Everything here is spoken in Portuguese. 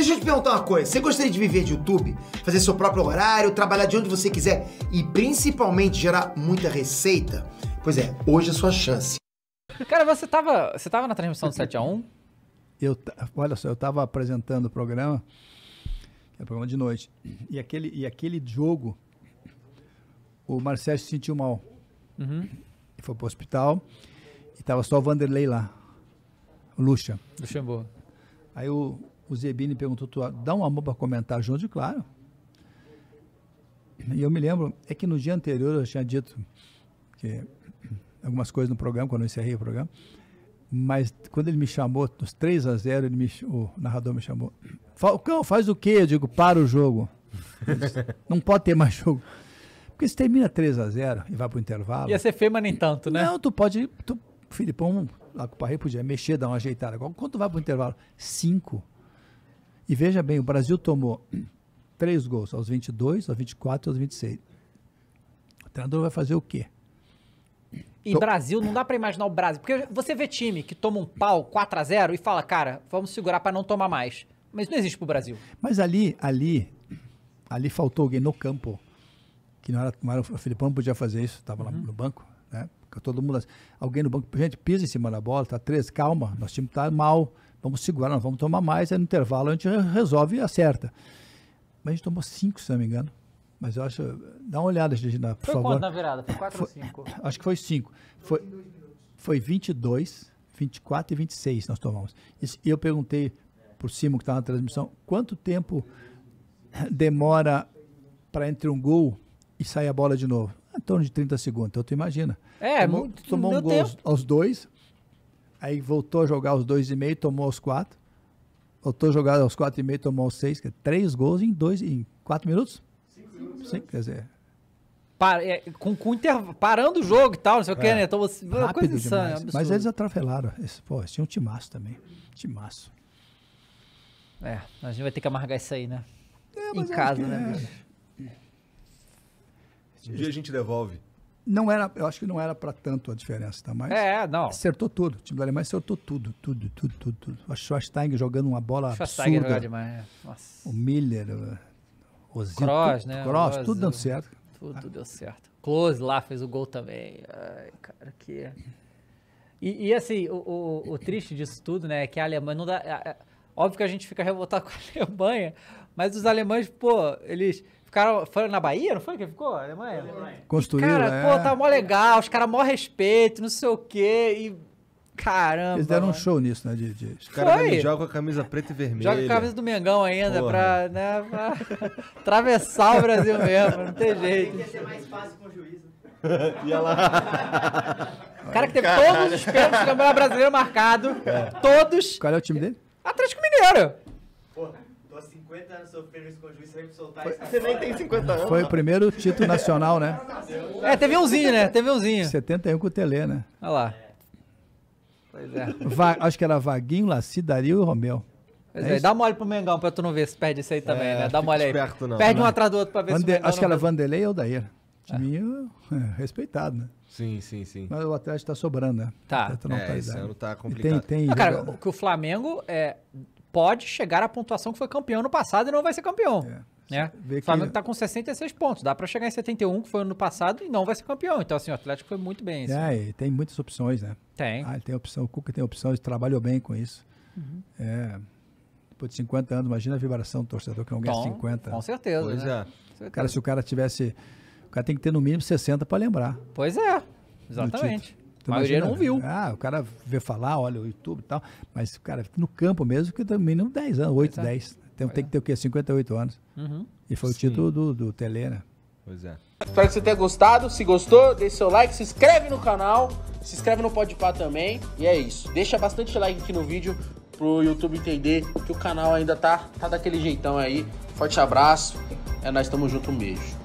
Deixa eu te perguntar uma coisa. Você gostaria de viver de YouTube? Fazer seu próprio horário, trabalhar de onde você quiser e principalmente gerar muita receita? Pois é, hoje é a sua chance. Cara, você estava você tava na transmissão do 7 a 1 Eu, olha só, eu estava apresentando o programa, É o programa de noite, e aquele, e aquele jogo, o Marcelo se sentiu mal. Uhum. E foi pro hospital, e tava só o Vanderlei lá, o Lucha. Luxemburgo. Aí o, o Zebini perguntou, tu dá um amor para comentar junto? Claro. E eu me lembro, é que no dia anterior eu tinha dito que algumas coisas no programa, quando eu encerrei o programa, mas quando ele me chamou, dos 3 a 0, ele me, o narrador me chamou. Falcão, faz o quê? Eu digo, para o jogo. Disse, Não pode ter mais jogo. Porque se termina 3 a 0 e vai para o intervalo. Ia ser feio, mas nem tanto, né? Não, tu pode. Tu, Filipão, lá com o Parreira, podia mexer, dar uma ajeitada. quanto vai para o intervalo? 5. E veja bem, o Brasil tomou três gols aos 22, aos 24 e aos 26. O treinador vai fazer o quê? E Tô... Brasil, não dá para imaginar o Brasil. Porque você vê time que toma um pau 4 a 0 e fala, cara, vamos segurar para não tomar mais. Mas não existe pro Brasil. Mas ali, ali, ali faltou alguém no campo. Que não era, não era o Filipão não podia fazer isso, estava uhum. no banco todo mundo, alguém no banco, gente, pisa em cima da bola, tá três, calma, nosso time tá mal, vamos segurar, nós vamos tomar mais, aí no intervalo a gente resolve e acerta. Mas a gente tomou cinco, se não me engano. Mas eu acho, dá uma olhada, Regina, por foi favor. Foi quanto na virada? Foi quatro foi, ou cinco? Acho que foi cinco. Foi, foi 22, 24 e 26 nós tomamos. E eu perguntei por cima que estava tá na transmissão, quanto tempo demora para entre um gol e sair a bola de novo? em torno de 30 segundos. Então tu imagina. É, tomou, tomou um gol aos dois, aí voltou a jogar aos dois e meio, tomou aos quatro. Voltou a jogar aos quatro e meio, tomou aos seis, que é três gols em dois, em quatro minutos? Cinco minutos. Cinco, quer dizer. é, com, com parando o jogo e tal, não sei o que, é, né? Então, Rápido coisa insana, é Mas eles atravelaram, Esse, pô, tinha um timaço também. Timaço. É, a gente vai ter que amargar isso aí, né? É, em casa, né, é. bicho? Um dia a gente devolve. Não era, eu acho que não era para tanto a diferença, tá? Mas é, não. acertou tudo. O time da Alemanha acertou tudo, tudo, tudo, tudo. tudo. O Schwarzenegger jogando uma bola Schwarzenegger absurda. demais. É. Nossa. O Miller, o Ozil, Cross, tudo, né? Cross, Ozil. tudo dando é. certo. Tudo, tudo, deu certo. Close lá fez o gol também. Ai, cara, que. É. E, e assim, o, o, o, triste disso tudo, né, é que a Alemanha não dá. Óbvio que a gente fica revoltado com a Alemanha, mas os alemães, pô, eles ficaram. Foi na Bahia, não foi que ficou? A Alemanha? Construiu, cara, é. pô, tá mó legal, os caras mó respeito, não sei o quê. E. Caramba. Eles deram mano. um show nisso, né, de, Os caras jogam a camisa preta e vermelha. Joga a camisa do Mengão ainda, Porra. pra, né, pra atravessar o Brasil mesmo, não tem jeito. Tem que ser mais fácil com o juiz. Ia lá. O cara que teve Caralho. todos os pênaltis de Campeonato Brasileiro marcado. É. Todos. Qual é o time dele? Atlético Mineiro. Pô, tô há 50 anos sofrendo isso com o juiz, você vai soltar Foi, isso Você nem tem 50 anos. Foi o primeiro título nacional, né? É, teve umzinho, né? Teve umzinho. 71 com o Tele, né? Olha lá. Pois é. Va acho que era Vaguinho, Laci, Dario e Romeu. Pois é, é dá olhada pro Mengão pra tu não ver se perde isso aí também, é, né? Dá uma olhada aí. não, perde não. um né? atrás do outro pra ver Vande se o Mengão Acho que era Vanderlei ou Daíra. Timinho é. é, respeitado, né? Sim, sim, sim. Mas o Atlético está sobrando, né? Tá. tá é, esse ano tá complicado. tem, tem cara, o que o Flamengo é, pode chegar à pontuação que foi campeão no passado e não vai ser campeão. É. Né? O Flamengo está que... com 66 pontos. Dá para chegar em 71, que foi ano passado, e não vai ser campeão. Então, assim, o Atlético foi muito bem. Assim. É, e tem muitas opções, né? Tem. Ah, tem opção, o Cuca tem opção, ele trabalhou bem com isso. Uhum. É, depois de 50 anos, imagina a vibração do torcedor que não ganha Tom, 50. Com certeza. Pois né? é. Cara, se o cara tivesse o cara tem que ter no mínimo 60 para lembrar. Pois é, exatamente. A maioria imagina, não viu. Ah, o cara vê falar, olha o YouTube e tal. Mas, cara, no campo mesmo, que tem no mínimo 10 anos, 8, pois 10. É. Então tem, tem, é. que ter o quê? 58 anos. Uhum. E foi Sim. o título do, do Tele, né? Pois é. Espero que você tenha gostado. Se gostou, deixe seu like, se inscreve no canal, se inscreve no Podpah também. E é isso. Deixa bastante like aqui no vídeo pro YouTube entender que o canal ainda tá, tá daquele jeitão aí. Forte abraço. É nós, tamo junto, um beijo.